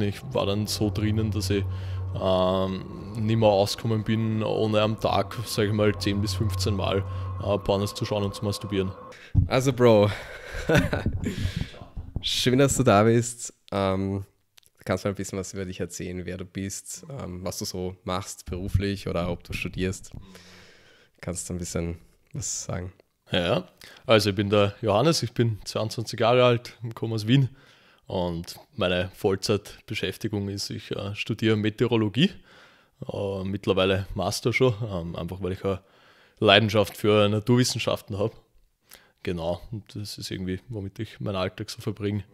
Ich war dann so drinnen, dass ich ähm, nicht mehr ausgekommen bin, ohne am Tag, sage ich mal, 10 bis 15 Mal äh, Pornos zu schauen und zu masturbieren. Also, Bro, schön, dass du da bist. Ähm, kannst du ein bisschen was über dich erzählen, wer du bist, ähm, was du so machst beruflich oder ob du studierst? Kannst du ein bisschen was sagen? Ja, also ich bin der Johannes, ich bin 22 Jahre alt, komme aus Wien. Und meine Vollzeitbeschäftigung ist, ich äh, studiere Meteorologie, äh, mittlerweile Master schon, ähm, einfach weil ich eine Leidenschaft für Naturwissenschaften habe. Genau, und das ist irgendwie, womit ich meinen Alltag so verbringe.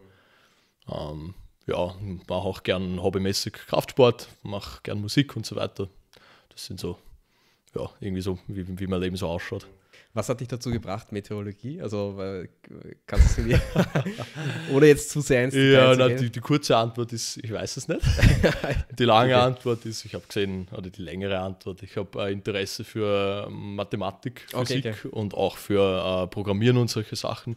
Ähm, ja, mache auch gern hobbymäßig Kraftsport, mache gern Musik und so weiter. Das sind so, ja, irgendwie so, wie, wie mein Leben so ausschaut. Was hat dich dazu gebracht, Meteorologie? Also kannst du mir oder jetzt zu sehr ins Ja, na, die, die, kurze Antwort ist, ich weiß es nicht. Die lange okay. Antwort ist, ich habe gesehen, oder die längere Antwort, ich habe äh, Interesse für ähm, Mathematik, Physik okay, okay. und auch für äh, Programmieren und solche Sachen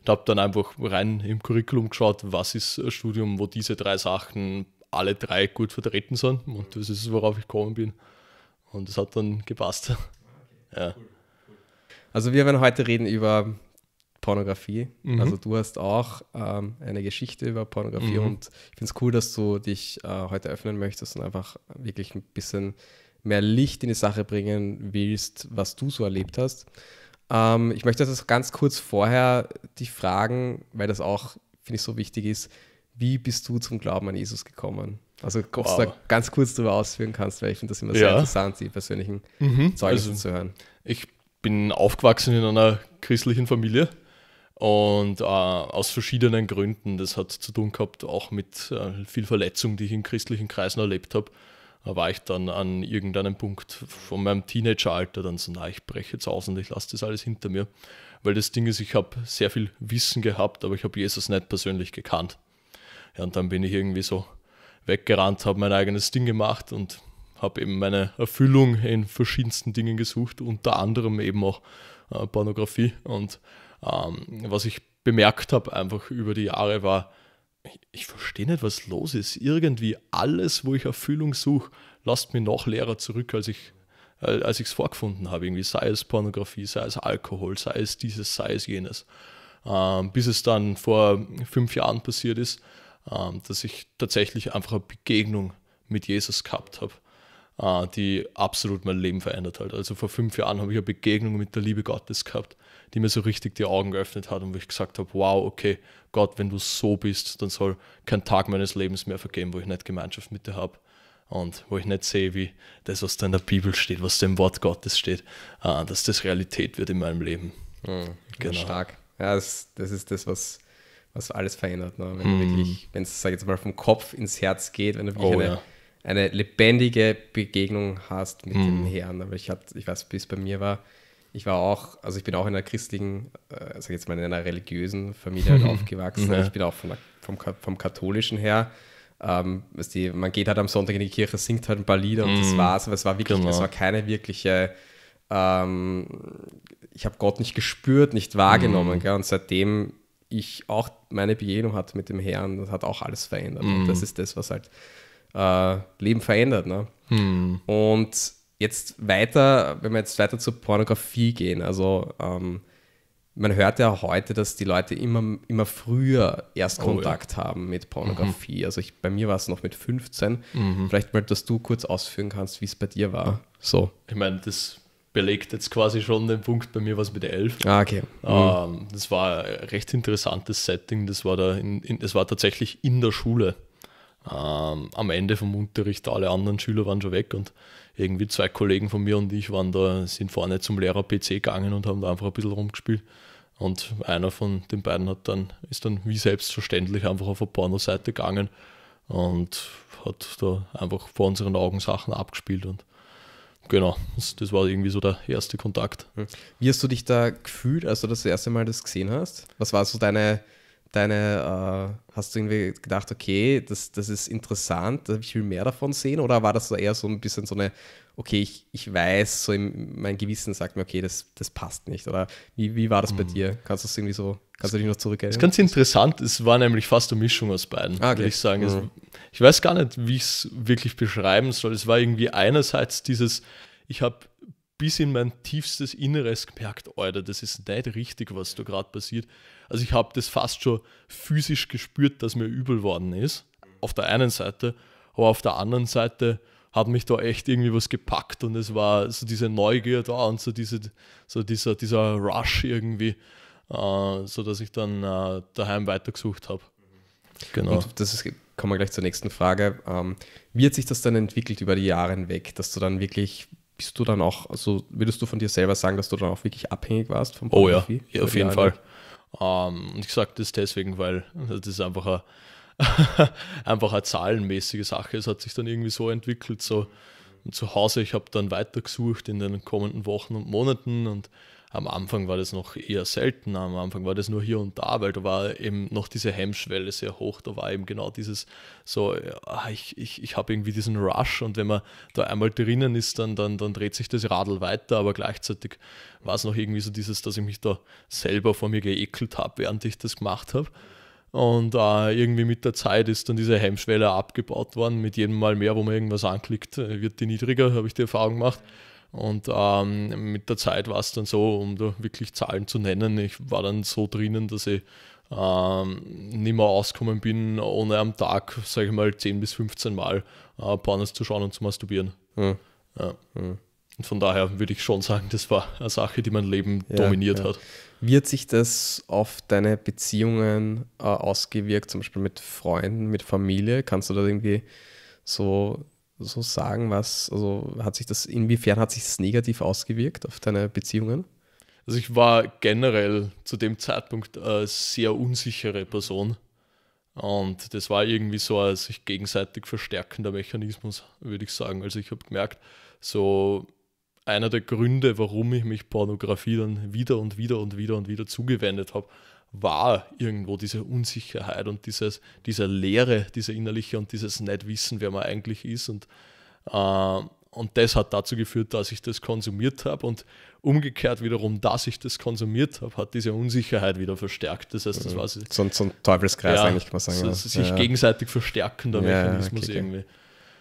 und habe dann einfach rein im Curriculum geschaut, was ist ein äh, Studium, wo diese drei Sachen alle drei gut vertreten sind und das ist es, worauf ich gekommen bin. Und es hat dann gepasst. Ah, ja. Cool. Also wir werden heute reden über Pornografie. Mhm. Also du hast auch ähm, eine Geschichte über Pornografie mhm. und ich finde es cool, dass du dich äh, heute öffnen möchtest und einfach wirklich ein bisschen mehr Licht in die Sache bringen willst, was du so erlebt hast. Ähm, ich möchte das ganz kurz vorher dich fragen, weil das auch, finde ich, so wichtig ist. Wie bist du zum Glauben an Jesus gekommen? Also, ob wow. du da ganz kurz darüber ausführen kannst, weil ich finde das immer ja. sehr interessant, die persönlichen mhm. Zeugnisse also, zu hören. Ich bin aufgewachsen in einer christlichen Familie und äh, aus verschiedenen Gründen. Das hat zu tun gehabt, auch mit äh, viel Verletzung, die ich in christlichen Kreisen erlebt habe. Da war ich dann an irgendeinem Punkt von meinem Teenageralter dann so, na, ich breche jetzt aus und ich lasse das alles hinter mir. Weil das Ding ist, ich habe sehr viel Wissen gehabt, aber ich habe Jesus nicht persönlich gekannt. Ja, und dann bin ich irgendwie so weggerannt, habe mein eigenes Ding gemacht und habe eben meine Erfüllung in verschiedensten Dingen gesucht, unter anderem eben auch äh, Pornografie. Und ähm, was ich bemerkt habe einfach über die Jahre war, ich, ich verstehe nicht, was los ist. Irgendwie alles, wo ich Erfüllung suche, lasst mich noch leerer zurück, als ich äh, als es vorgefunden habe, irgendwie sei es Pornografie, sei es Alkohol, sei es dieses, sei es jenes. Ähm, bis es dann vor fünf Jahren passiert ist, ähm, dass ich tatsächlich einfach eine Begegnung mit Jesus gehabt habe. Äh, die absolut mein Leben verändert hat. Also vor fünf Jahren habe ich eine Begegnung mit der Liebe Gottes gehabt, die mir so richtig die Augen geöffnet hat und wo ich gesagt habe, wow, okay, Gott, wenn du so bist, dann soll kein Tag meines Lebens mehr vergehen, wo ich nicht Gemeinschaft mit dir habe und wo ich nicht sehe, wie das, was da in der Bibel steht, was da im Wort Gottes steht, äh, dass das Realität wird in meinem Leben. Mhm, genau. Stark. Ja, das, das ist das, was was alles verändert. Ne? Wenn mm. Hm. sage ich jetzt mal, vom Kopf ins Herz geht, wenn du wirklich oh, eine, ja eine lebendige Begegnung hast mit mhm. dem Herrn. Aber ich, hat, ich weiß, bis bei mir war. Ich war auch, also ich bin auch in einer christlichen, also jetzt mal in einer religiösen Familie halt aufgewachsen. Ja. Ich bin auch von der, vom, vom katholischen her. Ähm, die, man geht halt am Sonntag in die Kirche, singt halt ein paar Lieder und das mhm. war's. Aber es war wirklich, genau. es war keine wirkliche, ähm, ich habe Gott nicht gespürt, nicht wahrgenommen. Mm. Und seitdem ich auch meine Begegnung hatte mit dem Herrn, das hat auch alles verändert. Mm. Und mhm. das ist das, was halt äh, Leben verändert. Ne? Hm. Und jetzt weiter, wenn wir jetzt weiter zur Pornografie gehen, also ähm, man hört ja heute, dass die Leute immer, immer früher Erstkontakt oh, ja. haben mit Pornografie. Mhm. Also ich, bei mir war es noch mit 15. Mhm. Vielleicht mal, dass du kurz ausführen kannst, wie es bei dir war. So. Ich meine, das belegt jetzt quasi schon den Punkt, bei mir war es mit 11. Ah, okay. Mhm. Ähm, das war ein recht interessantes Setting. Das war, da in, in, das war tatsächlich in der Schule. Ähm, am Ende vom Unterricht, alle anderen Schüler waren schon weg und irgendwie zwei Kollegen von mir und ich waren da, sind vorne zum Lehrer-PC gegangen und haben da einfach ein bisschen rumgespielt. Und einer von den beiden hat dann, ist dann wie selbstverständlich einfach auf eine Pornoseite gegangen und hat da einfach vor unseren Augen Sachen abgespielt und genau, das, das war irgendwie so der erste Kontakt. Wie hast du dich da gefühlt, als du das erste Mal das gesehen hast? Was war so deine deine, äh, hast du irgendwie gedacht, okay, das, das ist interessant, ich will mehr davon sehen? Oder war das so eher so ein bisschen so eine, okay, ich, ich weiß, so im, mein Gewissen sagt mir, okay, das, das passt nicht? Oder wie, wie war das bei mhm. dir? Kannst du das irgendwie so, kannst du dich noch zurückerinnern? Das ist ganz interessant, es war nämlich fast eine Mischung aus beiden, ah, okay. würde ich sagen. Mhm. Also, ich weiß gar nicht, wie ich es wirklich beschreiben soll. Es war irgendwie einerseits dieses, ich habe bis in mein tiefstes Inneres gemerkt, Alter, das ist nicht richtig, was da gerade passiert. Also ich habe das fast schon physisch gespürt, dass mir übel worden ist, auf der einen Seite, aber auf der anderen Seite hat mich da echt irgendwie was gepackt und es war so diese Neugier da und so, diese, so dieser, dieser Rush irgendwie, äh, so dass ich dann äh, daheim weitergesucht habe. Genau. Und das ist, kommen wir gleich zur nächsten Frage. Ähm, wie hat sich das dann entwickelt über die Jahre hinweg, dass du dann wirklich bist du dann auch, also würdest du von dir selber sagen, dass du dann auch wirklich abhängig warst vom Oh ja, ja auf jeden Fall. Ähm, und ich sage das deswegen, weil das ist einfach eine, einfach eine zahlenmäßige Sache. Es hat sich dann irgendwie so entwickelt, so zu Hause, ich habe dann weitergesucht in den kommenden Wochen und Monaten und am Anfang war das noch eher selten, am Anfang war das nur hier und da, weil da war eben noch diese Hemmschwelle sehr hoch, da war eben genau dieses so, ah, ich, ich, ich habe irgendwie diesen Rush und wenn man da einmal drinnen ist, dann, dann, dann dreht sich das Radl weiter, aber gleichzeitig war es noch irgendwie so dieses, dass ich mich da selber vor mir geekelt habe, während ich das gemacht habe. Und äh, irgendwie mit der Zeit ist dann diese Hemmschwelle abgebaut worden. Mit jedem Mal mehr, wo man irgendwas anklickt, äh, wird die niedriger, habe ich die Erfahrung gemacht. Und ähm, mit der Zeit war es dann so, um da wirklich Zahlen zu nennen, ich war dann so drinnen, dass ich ähm, nicht mehr auskommen bin, ohne am Tag, sage ich mal, 10 bis 15 Mal äh, Pornos zu schauen und zu masturbieren. Ja. Ja. Ja. Und von daher würde ich schon sagen, das war eine Sache, die mein Leben dominiert hat. Wie hat sich das auf deine Beziehungen äh, ausgewirkt, zum Beispiel mit Freunden, mit Familie? Kannst du da irgendwie so so sagen, was, also hat sich das, inwiefern hat sich das negativ ausgewirkt auf deine Beziehungen? Also ich war generell zu dem Zeitpunkt eine sehr unsichere Person. Und das war irgendwie so ein sich gegenseitig verstärkender Mechanismus, würde ich sagen. Also ich habe gemerkt, so einer der Gründe, warum ich mich Pornografie dann wieder und wieder und wieder und wieder zugewendet habe, war irgendwo diese Unsicherheit und dieses, dieser Leere, dieser innerliche und dieses Nicht-Wissen, wer man eigentlich ist. Und, äh, und das hat dazu geführt, dass ich das konsumiert habe. Und umgekehrt wiederum, dass ich das konsumiert habe, hat diese Unsicherheit wieder verstärkt. Das heißt, das mhm. war so, so, ein, Teufelskreis ja, eigentlich, kann man sagen. So, ja. Sich ja. gegenseitig verstärkender Mechanismus okay, irgendwie.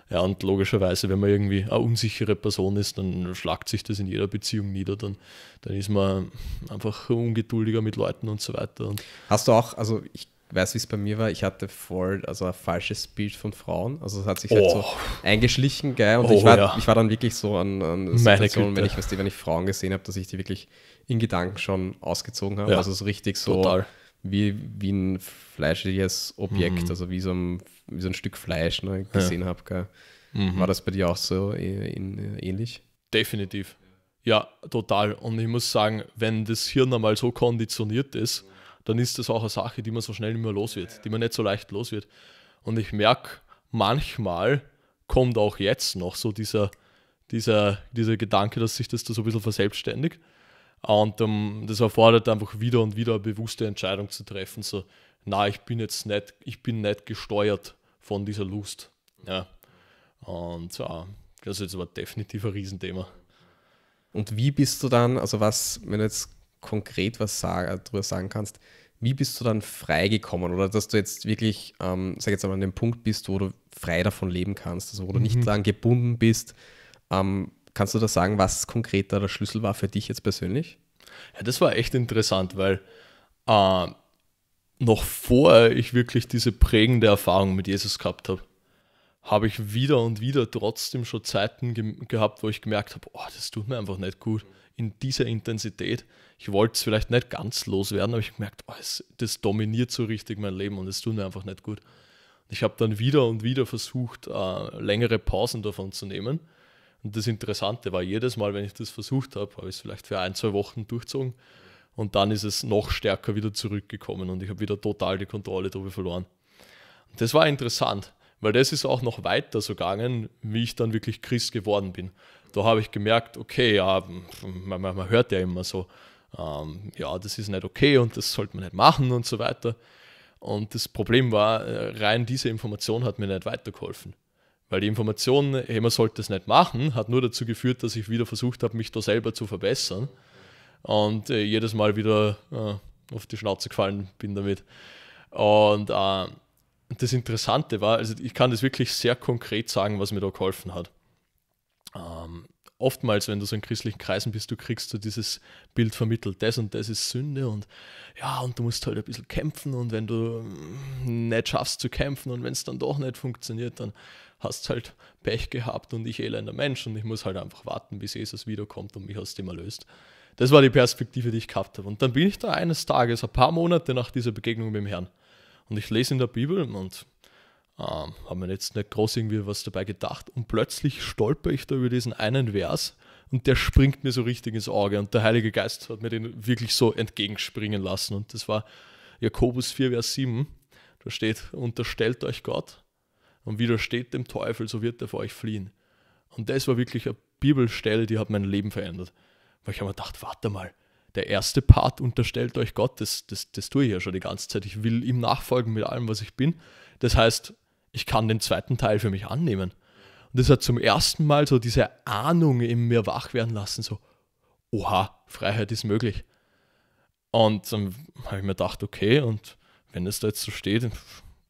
Ja, und logischerweise, wenn man irgendwie eine unsichere Person ist, dann schlagt sich das in jeder Beziehung nieder. Dann, dann ist man einfach ungeduldiger mit Leuten und so weiter. Und Hast du auch, also ich weiß, wie es bei mir war, ich hatte voll, also ein falsches Bild von Frauen. Also es hat sich halt oh. so eingeschlichen, geil. Und oh, ich, war, ja. ich war dann wirklich so an, an Situationen, wenn ich, weißt du, wenn ich Frauen gesehen habe, dass ich die wirklich in Gedanken schon ausgezogen habe. Ja. Also so richtig so. Total wie, wie ein fleischliches Objekt, mhm. also wie so, ein, wie so ein Stück Fleisch ne, gesehen ja. habe. Mhm. War das bei dir auch so äh, äh, ähnlich? Definitiv. Ja, total. Und ich muss sagen, wenn das Hirn einmal so konditioniert ist, dann ist das auch eine Sache, die man so schnell nicht mehr los wird, die man nicht so leicht los wird. Und ich merke, manchmal kommt auch jetzt noch so dieser, dieser, dieser Gedanke, dass sich das da so ein bisschen verselbstständigt. Und um, ähm, das erfordert einfach wieder und wieder eine bewusste Entscheidung zu treffen, so, na, ich bin jetzt nicht, ich bin nicht gesteuert von dieser Lust. Ja. Und ja, das ist jetzt aber definitiv ein Riesenthema. Und wie bist du dann, also was, wenn du jetzt konkret was sag, äh, darüber sagen kannst, wie bist du dann freigekommen? oder dass du jetzt wirklich, ähm, sag jetzt mal, an dem Punkt bist, wo du frei davon leben kannst, also wo du mhm. nicht daran gebunden bist, ähm, Kannst du das sagen, was konkret da der Schlüssel war für dich jetzt persönlich? Ja, das war echt interessant, weil äh, noch vor ich wirklich diese prägende Erfahrung mit Jesus gehabt habe, habe ich wieder und wieder trotzdem schon Zeiten ge gehabt, wo ich gemerkt habe, oh, das tut mir einfach nicht gut in dieser Intensität. Ich wollte es vielleicht nicht ganz loswerden, aber ich gemerkt, oh, es, das dominiert so richtig mein Leben und es tut mir einfach nicht gut. Ich habe dann wieder und wieder versucht, äh, längere Pausen davon zu nehmen und das Interessante war, jedes Mal, wenn ich das versucht habe, habe ich es vielleicht für ein, zwei Wochen durchzogen und dann ist es noch stärker wieder zurückgekommen und ich habe wieder total die Kontrolle darüber verloren. Und das war interessant, weil das ist auch noch weiter so gegangen, wie ich dann wirklich Christ geworden bin. Da habe ich gemerkt, okay, ja, man, man hört ja immer so, ähm, ja, das ist nicht okay und das sollte man nicht machen und so weiter. Und das Problem war, äh, rein diese Information hat mir nicht weitergeholfen. Weil die Information, hey, man sollte es nicht machen, hat nur dazu geführt, dass ich wieder versucht habe, mich da selber zu verbessern und äh, jedes Mal wieder äh, auf die Schnauze gefallen bin damit. Und äh, das Interessante war, also ich kann das wirklich sehr konkret sagen, was mir da geholfen hat. Ähm, oftmals, wenn du so in christlichen Kreisen bist, du kriegst so dieses Bild vermittelt, das und das ist Sünde und ja, und du musst halt ein bisschen kämpfen und wenn du mm, nicht schaffst zu kämpfen und wenn es dann doch nicht funktioniert, dann hast halt Pech gehabt und ich elender Mensch und ich muss halt einfach warten, bis Jesus wiederkommt und mich aus dem erlöst. Das war die Perspektive, die ich gehabt habe. Und dann bin ich da eines Tages, ein paar Monate nach dieser Begegnung mit dem Herrn, und ich lese in der Bibel und ähm, habe mir jetzt nicht groß irgendwie was dabei gedacht. Und plötzlich stolper ich da über diesen einen Vers und der springt mir so richtig ins Auge. Und der Heilige Geist hat mir den wirklich so entgegenspringen lassen. Und das war Jakobus 4, Vers 7. Da steht, unterstellt euch Gott und widersteht dem Teufel, so wird er vor euch fliehen. Und das war wirklich eine Bibelstelle, die hat mein Leben verändert. Weil ich habe mir gedacht, warte mal, der erste Part unterstellt euch Gott, das, das, das tue ich ja schon die ganze Zeit. Ich will ihm nachfolgen mit allem, was ich bin. Das heißt, ich kann den zweiten Teil für mich annehmen. Und das hat zum ersten Mal so diese Ahnung in mir wach werden lassen, so, oha, Freiheit ist möglich. Und dann habe ich mir gedacht, okay, und wenn es da jetzt so steht,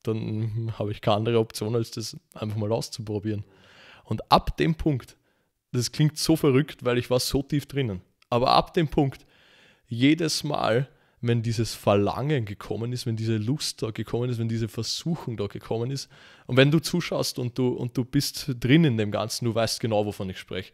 dann habe ich keine andere Option, als das einfach mal auszuprobieren. Und ab dem Punkt, das klingt so verrückt, weil ich war so tief drinnen, aber ab dem Punkt, jedes Mal, wenn dieses Verlangen gekommen ist, wenn diese Lust da gekommen ist, wenn diese Versuchung da gekommen ist. Und wenn du zuschaust und du, und du bist drin in dem Ganzen, du weißt genau, wovon ich spreche.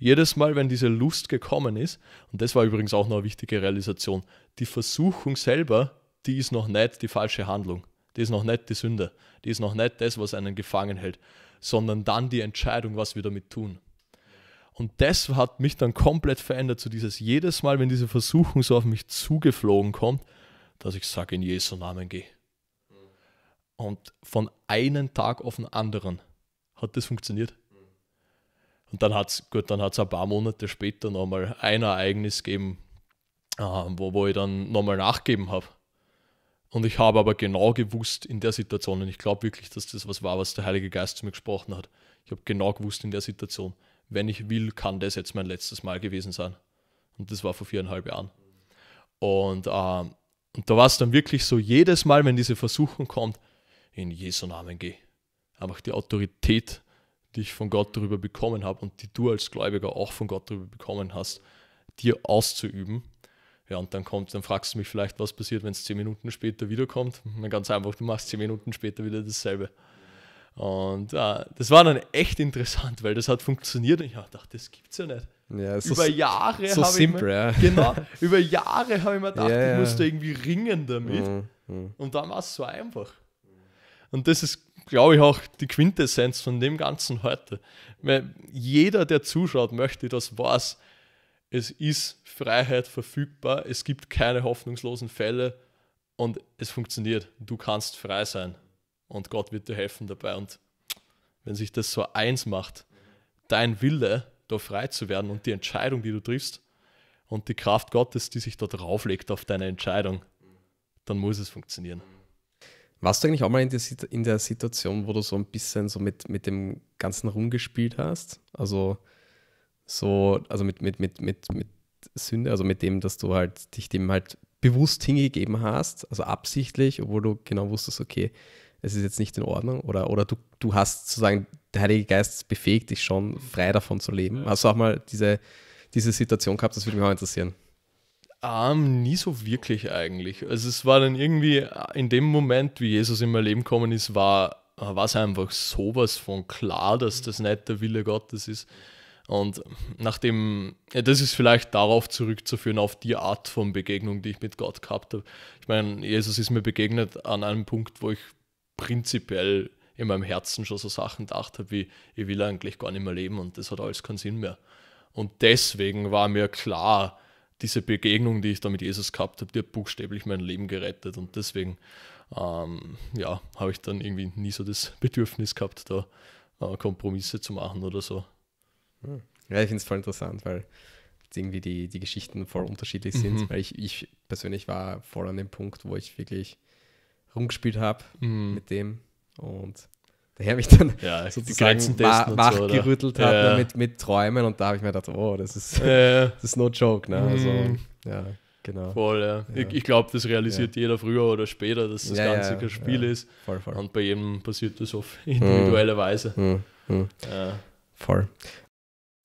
Jedes Mal, wenn diese Lust gekommen ist, und das war übrigens auch noch eine wichtige Realisation, die Versuchung selber, die ist noch nicht die falsche Handlung. Die ist noch nicht die Sünde. Die ist noch nicht das, was einen gefangen hält, sondern dann die Entscheidung, was wir damit tun. Und das hat mich dann komplett verändert zu so dieses jedes Mal, wenn diese Versuchung so auf mich zugeflogen kommt, dass ich sage, in Jesu Namen gehe. Und von einem Tag auf den anderen hat das funktioniert. Und dann hat es, gut, dann hat es ein paar Monate später nochmal ein Ereignis gegeben, äh, wo, wo ich dann nochmal nachgeben habe. Und ich habe aber genau gewusst in der Situation, und ich glaube wirklich, dass das was war, was der Heilige Geist zu mir gesprochen hat. Ich habe genau gewusst in der Situation, wenn ich will, kann das jetzt mein letztes Mal gewesen sein. Und das war vor viereinhalb Jahren. Und, ähm, und da war es dann wirklich so, jedes Mal, wenn diese Versuchung kommt, in Jesu Namen geh. Einfach die Autorität, die ich von Gott darüber bekommen habe und die du als Gläubiger auch von Gott darüber bekommen hast, dir auszuüben ja, und dann kommt, dann fragst du mich vielleicht, was passiert, wenn es zehn Minuten später wiederkommt. Und ganz einfach, du machst zehn Minuten später wieder dasselbe. Und ah, das war dann echt interessant, weil das hat funktioniert und ich dachte, das gibt's ja nicht. Ja, so genau. über Jahre so habe ich ja. genau, über ich mir gedacht, ja, ich musste irgendwie ringen damit. Mhm, mhm. Und dann war es so einfach. Und das ist, glaube ich, auch die Quintessenz von dem Ganzen heute. Weil jeder, der zuschaut, möchte das was es ist Freiheit verfügbar, es gibt keine hoffnungslosen Fälle und es funktioniert. Du kannst frei sein und Gott wird dir helfen dabei. Und wenn sich das so eins macht, dein Wille, da frei zu werden und die Entscheidung, die du triffst und die Kraft Gottes, die sich da drauflegt auf deine Entscheidung, dann muss es funktionieren. Warst du eigentlich auch mal in der, in der Situation, wo du so ein bisschen so mit, mit dem Ganzen rumgespielt hast? Also so, also mit, mit, mit, mit, mit Sünde, also mit dem, dass du halt dich dem halt bewusst hingegeben hast, also absichtlich, obwohl du genau wusstest, okay, es ist jetzt nicht in Ordnung oder, oder du, du hast sozusagen, der Heilige Geist befähigt dich schon, frei davon zu leben. Hast du auch mal diese, diese Situation gehabt? Das würde mich auch interessieren. Um, ähm, nie so wirklich eigentlich. Also es war dann irgendwie in dem Moment, wie Jesus in mein Leben gekommen ist, war es einfach sowas von klar, dass das nicht der Wille Gottes ist. Und nachdem, ja, das ist vielleicht darauf zurückzuführen, auf die Art von Begegnung, die ich mit Gott gehabt habe. Ich meine, Jesus ist mir begegnet an einem Punkt, wo ich prinzipiell in meinem Herzen schon so Sachen gedacht habe, wie ich will eigentlich gar nicht mehr leben und das hat alles keinen Sinn mehr. Und deswegen war mir klar, diese Begegnung, die ich da mit Jesus gehabt habe, die hat buchstäblich mein Leben gerettet. Und deswegen ähm, ja, habe ich dann irgendwie nie so das Bedürfnis gehabt, da äh, Kompromisse zu machen oder so. Ja, ich finde es voll interessant, weil irgendwie die, die Geschichten voll unterschiedlich sind. Mhm. Weil ich, ich persönlich war voll an dem Punkt, wo ich wirklich rumgespielt habe mhm. mit dem und daher mich dann ja, sozusagen wachgerüttelt so, hat ne, ja. ne, mit, mit Träumen und da habe ich mir gedacht, oh, das ist, ja. das ist no joke. Ne? Also, mhm. ja, genau. Voll, ja. Ich, ich glaube, das realisiert jeder früher oder später, dass das Ganze kein Spiel ist. Voll, voll. Und bei jedem passiert das auf mhm. individuelle Weise. Mhm. Voll.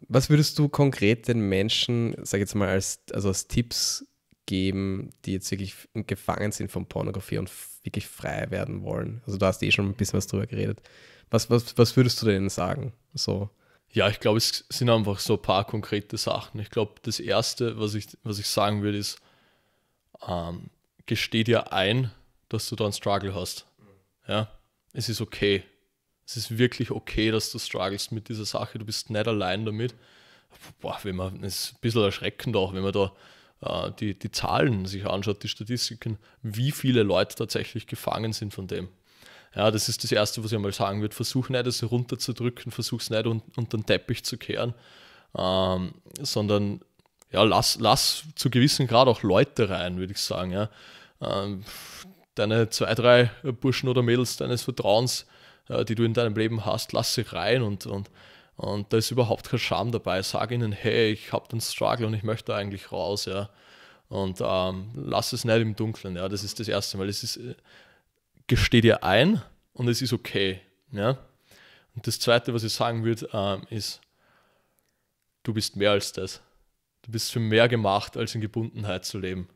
Was würdest du konkret den Menschen, sag ich jetzt mal, als, also als Tipps geben, die jetzt wirklich gefangen sind von Pornografie und wirklich frei werden wollen? Also du hast eh schon ein bisschen was drüber geredet. Was, was, was würdest du denen sagen? So. Ja, ich glaube, es sind einfach so ein paar konkrete Sachen. Ich glaube, das Erste, was ich, was ich sagen würde, ist, ähm, gesteh dir ein, dass du da einen Struggle hast. Ja, es ist okay es ist wirklich okay, dass du struggles mit dieser Sache, du bist nicht allein damit. Boah, wenn man, ist ein bisschen erschreckend auch, wenn man da äh, die, die Zahlen sich anschaut, die Statistiken, wie viele Leute tatsächlich gefangen sind von dem. Ja, das ist das Erste, was ich einmal sagen würde. Versuch nicht, das runterzudrücken, versuch es nicht un unter den Teppich zu kehren, ähm, sondern ja, lass, lass zu gewissen Grad auch Leute rein, würde ich sagen. Ja. Ähm, deine zwei, drei Burschen oder Mädels deines Vertrauens, äh, die du in deinem Leben hast, lass sie rein und, und, und da ist überhaupt kein Scham dabei. Sag ihnen, hey, ich habe den Struggle und ich möchte eigentlich raus, ja. Und ähm, lass es nicht im Dunkeln, ja. Das ist das Erste Mal. Es ist, äh, gesteh dir ein und es ist okay, ja. Und das Zweite, was ich sagen würde, ähm, ist, du bist mehr als das. Du bist für mehr gemacht, als in Gebundenheit zu leben,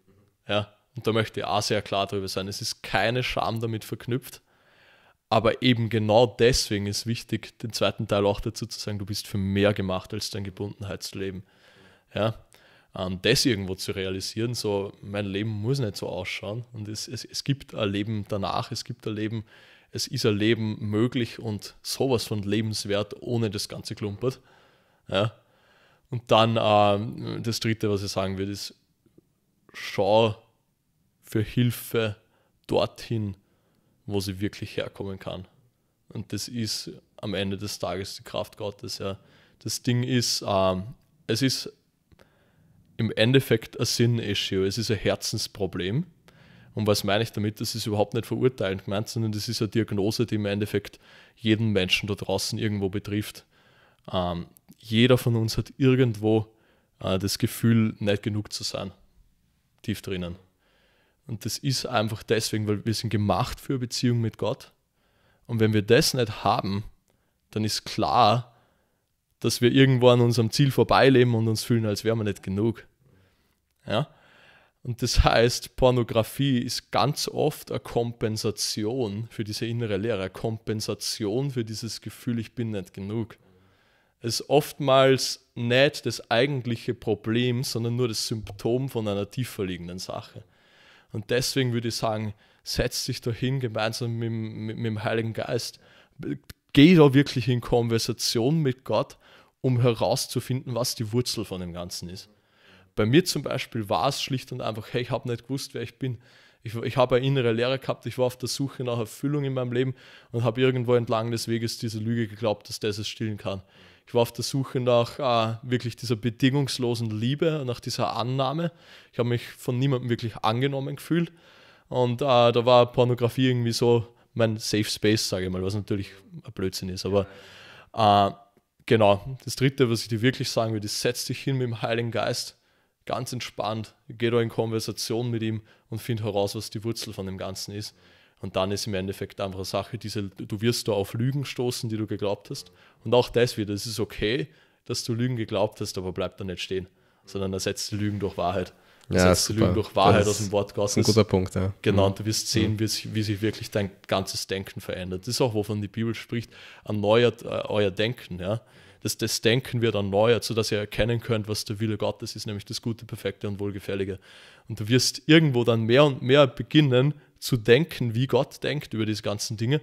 ja. Und da möchte ich auch sehr klar darüber sein. Es ist keine Scham damit verknüpft. Aber eben genau deswegen ist wichtig, den zweiten Teil auch dazu zu sagen, du bist für mehr gemacht als dein Gebundenheitsleben. Ja? Und ähm, das irgendwo zu realisieren, so mein Leben muss nicht so ausschauen. Und es, es, es gibt ein Leben danach, es gibt ein Leben, es ist ein Leben möglich und sowas von lebenswert, ohne das ganze Klumpert. Ja? Und dann äh, das Dritte, was ich sagen würde, ist, schau für Hilfe dorthin, wo sie wirklich herkommen kann. Und das ist am Ende des Tages die Kraft Gottes. Ja. Das Ding ist, ähm, es ist im Endeffekt ein Sinn-Issue, es ist ein Herzensproblem. Und was meine ich damit? Das ist überhaupt nicht verurteilend gemeint, sondern das ist eine Diagnose, die im Endeffekt jeden Menschen da draußen irgendwo betrifft. Ähm, jeder von uns hat irgendwo äh, das Gefühl, nicht genug zu sein, tief drinnen. Und das ist einfach deswegen, weil wir sind gemacht für Beziehung mit Gott. Und wenn wir das nicht haben, dann ist klar, dass wir irgendwo an unserem Ziel vorbeileben und uns fühlen, als wären wir nicht genug. Ja? Und das heißt, Pornografie ist ganz oft eine Kompensation für diese innere Leere, eine Kompensation für dieses Gefühl, ich bin nicht genug. Es ist oftmals nicht das eigentliche Problem, sondern nur das Symptom von einer tiefer liegenden Sache. Und deswegen würde ich sagen, setz dich dahin gemeinsam mit, mit, mit dem Heiligen Geist. Geh da wirklich in Konversation mit Gott, um herauszufinden, was die Wurzel von dem Ganzen ist. Bei mir zum Beispiel war es schlicht und einfach, hey, ich habe nicht gewusst, wer ich bin. Ich, ich habe eine innere Lehre gehabt, ich war auf der Suche nach Erfüllung in meinem Leben und habe irgendwo entlang des Weges diese Lüge geglaubt, dass das es stillen kann. Ich war auf der Suche nach äh, wirklich dieser bedingungslosen Liebe, nach dieser Annahme. Ich habe mich von niemandem wirklich angenommen gefühlt. Und äh, da war Pornografie irgendwie so mein Safe Space, sage ich mal, was natürlich ein Blödsinn ist. Aber äh, genau, das Dritte, was ich dir wirklich sagen würde, ist, setz dich hin mit dem Heiligen Geist, ganz entspannt, geh da in Konversation mit ihm und find heraus, was die Wurzel von dem Ganzen ist. Und dann ist im Endeffekt einfach Sache, diese, du wirst da auf Lügen stoßen, die du geglaubt hast. Und auch das wieder, es ist okay, dass du Lügen geglaubt hast, aber bleib da nicht stehen, sondern ersetzt Lügen durch Wahrheit. Ersetzt ja, Lügen durch Wahrheit aus dem Wort Gottes. Ein guter Punkt, ja. Genau, und du mhm. wirst sehen, mhm. wie, sich, wie sich wirklich dein ganzes Denken verändert. Das ist auch, wovon die Bibel spricht, erneuert äh, euer Denken, ja. Das, das Denken wird erneuert, sodass ihr erkennen könnt, was der Wille Gottes ist, nämlich das Gute, Perfekte und Wohlgefällige. Und du wirst irgendwo dann mehr und mehr beginnen, zu denken, wie Gott denkt über diese ganzen Dinge.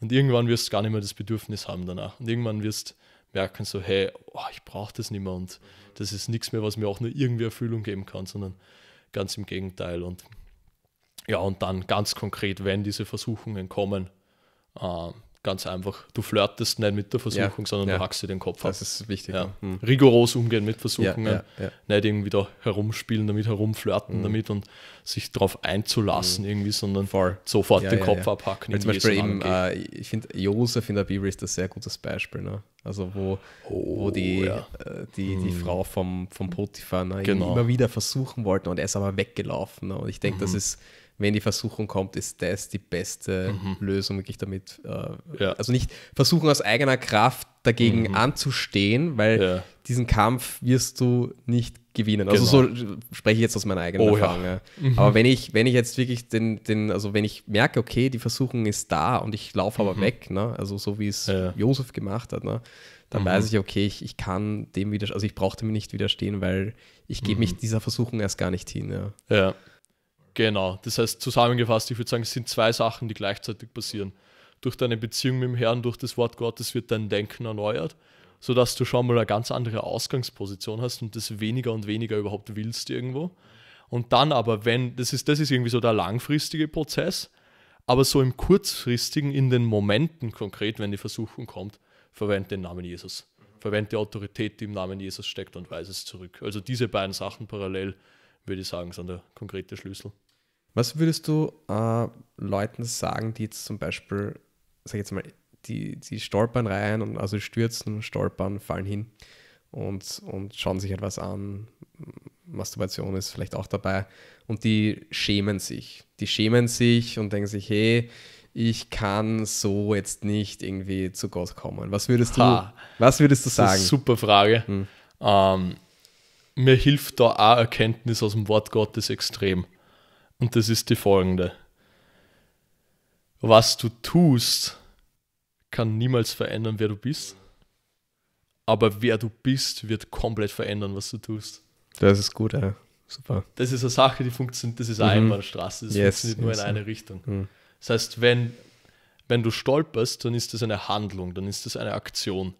Und irgendwann wirst du gar nicht mehr das Bedürfnis haben danach. Und irgendwann wirst du merken, so, hey, oh, ich brauche das nicht mehr und das ist nichts mehr, was mir auch nur irgendwie Erfüllung geben kann, sondern ganz im Gegenteil. Und ja, und dann ganz konkret, wenn diese Versuchungen kommen, äh, ganz einfach, du flirtest nicht mit der Versuchung, ja, sondern ja. du hackst dir den Kopf ab. Das ist wichtig. Ja. Hm. Rigoros umgehen mit Versuchungen, nicht irgendwie da herumspielen damit, herumflirten hm. damit und sich darauf einzulassen hm. irgendwie, sondern Voll. sofort den Kopf abhacken. zum Beispiel eben, äh, ich finde, Josef in der Bibel ist ein sehr gutes Beispiel. Ne? Also wo, oh, wo die, äh, die, die mhm. Frau vom, vom Potiphar ne, genau. immer wieder versuchen wollte und er ist aber weggelaufen. Ne? Und ich denke, das mhm. ist wenn die Versuchung kommt, ist das die beste mhm. Lösung, wirklich damit. Äh, ja. Also nicht versuchen aus eigener Kraft dagegen mhm. anzustehen, weil ja. diesen Kampf wirst du nicht gewinnen. Genau. Also so genau. spreche ich jetzt aus meiner eigenen oh, Erfahrung. Ja. Mhm. Aber wenn ich, wenn ich jetzt wirklich den, den, also wenn ich merke, okay, die Versuchung ist da und ich laufe aber mhm. weg, ne? also so wie es Josef gemacht hat, ne? dann mhm. weiß ich, okay, ich, ich kann dem widerstehen, also ich brauche dem nicht widerstehen, weil ich gebe mhm. mich dieser Versuchung erst gar nicht hin. ja. Genau, das heißt zusammengefasst, ich würde sagen, es sind zwei Sachen, die gleichzeitig passieren. Durch deine Beziehung mit dem Herrn, durch das Wort Gottes wird dein Denken erneuert, sodass du schon mal eine ganz andere Ausgangsposition hast und das weniger und weniger überhaupt willst irgendwo. Und dann aber, wenn, das ist, das ist irgendwie so der langfristige Prozess, aber so im kurzfristigen, in den Momenten konkret, wenn die Versuchung kommt, verwende den Namen Jesus. Verwende die Autorität, die im Namen Jesus steckt und weise es zurück. Also diese beiden Sachen parallel würde ich sagen, sind der konkrete Schlüssel. Was würdest du äh, Leuten sagen, die jetzt zum Beispiel, sag ich jetzt mal, die, die stolpern rein und also stürzen, stolpern, fallen hin und, und schauen sich etwas an. Masturbation ist vielleicht auch dabei. Und die schämen sich. Die schämen sich und denken sich, hey, ich kann so jetzt nicht irgendwie zu Gott kommen. Was würdest du, ha, was würdest du sagen? super Frage. Hm. Ähm, mir hilft da auch Erkenntnis aus dem Wort Gottes extrem. Und das ist die folgende. Was du tust, kann niemals verändern, wer du bist. Aber wer du bist, wird komplett verändern, was du tust. Das ist gut, ja. Super. Das ist eine Sache, die funktioniert, das ist eine mhm. Einbahnstraße, das yes, funktioniert nur yes. in eine Richtung. Mhm. Das heißt, wenn, wenn du stolperst, dann ist das eine Handlung, dann ist das eine Aktion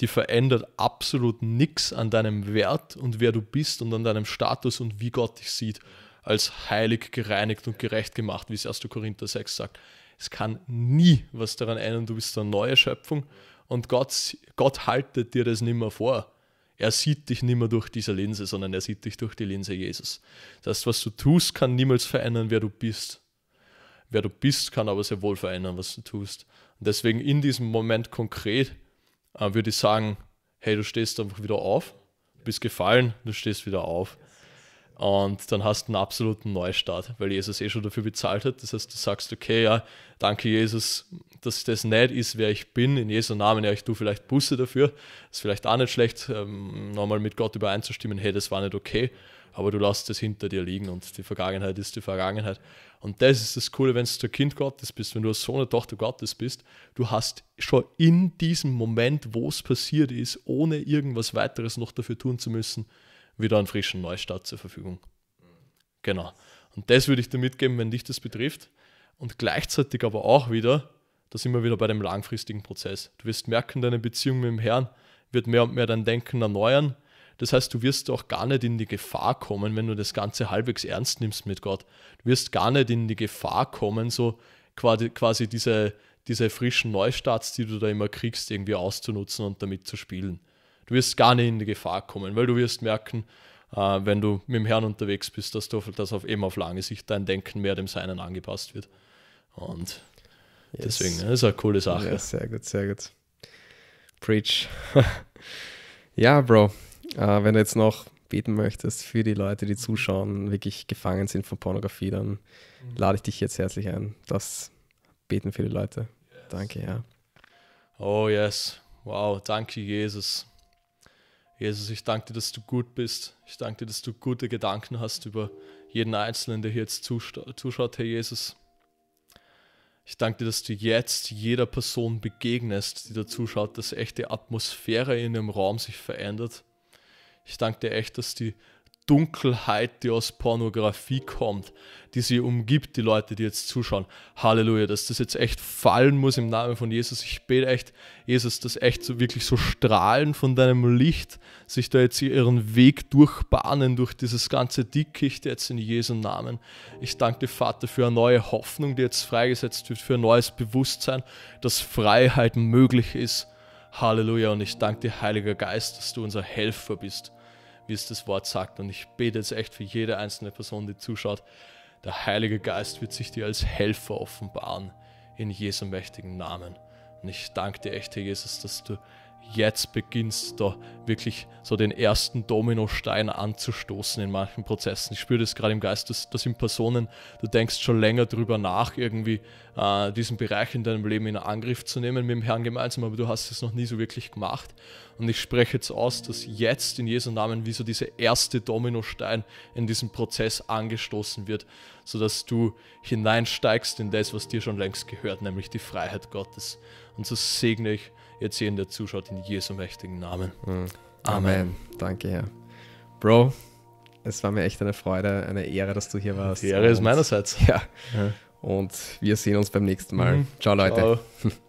die verändert absolut nichts an deinem Wert und wer du bist und an deinem Status und wie Gott dich sieht, als heilig, gereinigt und gerecht gemacht, wie es 1. Korinther 6 sagt. Es kann nie was daran ändern, du bist eine neue Schöpfung und Gott, Gott haltet dir das nicht mehr vor. Er sieht dich nicht mehr durch diese Linse, sondern er sieht dich durch die Linse Jesus. Das, heißt, was du tust, kann niemals verändern, wer du bist. Wer du bist, kann aber sehr wohl verändern, was du tust. Und deswegen in diesem Moment konkret äh, würde ich sagen, hey, du stehst einfach wieder auf, bist gefallen, du stehst wieder auf. Und dann hast du einen absoluten Neustart, weil Jesus eh schon dafür bezahlt hat. Das heißt, du sagst, okay, ja, danke Jesus, dass das nicht ist, wer ich bin. In Jesu Namen, ja, ich tue vielleicht Busse dafür. Ist vielleicht auch nicht schlecht, ähm, nochmal mit Gott übereinzustimmen, hey, das war nicht okay. Aber du lässt es hinter dir liegen und die Vergangenheit ist die Vergangenheit. Und das ist das Coole, wenn du ein Kind Gottes bist, wenn du als Sohn oder Tochter Gottes bist, du hast schon in diesem Moment, wo es passiert ist, ohne irgendwas weiteres noch dafür tun zu müssen, wieder einen frischen Neustart zur Verfügung. Genau. Und das würde ich dir mitgeben, wenn dich das betrifft. Und gleichzeitig aber auch wieder, da sind wir wieder bei dem langfristigen Prozess. Du wirst merken, deine Beziehung mit dem Herrn wird mehr und mehr dein Denken erneuern. Das heißt, du wirst auch gar nicht in die Gefahr kommen, wenn du das Ganze halbwegs ernst nimmst mit Gott. Du wirst gar nicht in die Gefahr kommen, so quasi, quasi diese, diese frischen Neustarts, die du da immer kriegst, irgendwie auszunutzen und damit zu spielen du wirst gar nicht in die Gefahr kommen, weil du wirst merken, äh, wenn du mit dem Herrn unterwegs bist, dass, du, dass auf, eben auf lange Sicht dein Denken mehr dem Seinen angepasst wird. Und yes. deswegen, ne, das ist eine coole Sache. Ja, sehr gut, sehr gut. Preach. ja, Bro, äh, wenn du jetzt noch beten möchtest für die Leute, die zuschauen, wirklich gefangen sind von Pornografie, dann mhm. lade ich dich jetzt herzlich ein. Das beten für die Leute. Yes. Danke, Herr. Ja. Oh, yes. Wow, danke, Jesus. Jesus, ich danke dir, dass du gut bist. Ich danke dir, dass du gute Gedanken hast über jeden Einzelnen, der hier jetzt zuschaut, Herr Jesus. Ich danke dir, dass du jetzt jeder Person begegnest, die da zuschaut, dass echte Atmosphäre in dem Raum sich verändert. Ich danke dir echt, dass die Dunkelheit, die aus Pornografie kommt, die sie umgibt, die Leute, die jetzt zuschauen. Halleluja, dass das jetzt echt fallen muss im Namen von Jesus. Ich bete echt, Jesus, dass echt so wirklich so strahlen von deinem Licht sich da jetzt ihren Weg durchbahnen durch dieses ganze Dickicht jetzt in Jesu Namen. Ich danke dir, Vater, für eine neue Hoffnung, die jetzt freigesetzt wird, für ein neues Bewusstsein, dass Freiheit möglich ist. Halleluja, und ich danke dir, Heiliger Geist, dass du unser Helfer bist wie es das Wort sagt. Und ich bete jetzt echt für jede einzelne Person, die zuschaut. Der Heilige Geist wird sich dir als Helfer offenbaren in Jesu mächtigen Namen. Und ich danke dir echt, Herr Jesus, dass du jetzt beginnst du da wirklich so den ersten Dominostein anzustoßen in manchen Prozessen. Ich spüre das gerade im Geist, dass, das sind Personen, du denkst schon länger drüber nach, irgendwie äh, diesen Bereich in deinem Leben in Angriff zu nehmen mit dem Herrn gemeinsam, aber du hast es noch nie so wirklich gemacht. Und ich spreche jetzt aus, dass jetzt in Jesu Namen wie so dieser erste Dominostein in diesem Prozess angestoßen wird, sodass du hineinsteigst in das, was dir schon längst gehört, nämlich die Freiheit Gottes. Und so segne ich jetzt jeden, der zuschaut, in Jesu mächtigen Namen. Mhm. Amen. Amen. Danke, Herr. Bro, es war mir echt eine Freude, eine Ehre, dass du hier warst. Die Ehre ist meinerseits. Ja. ja. Und wir sehen uns beim nächsten Mal. Mhm. Ciao, Leute. Ciao.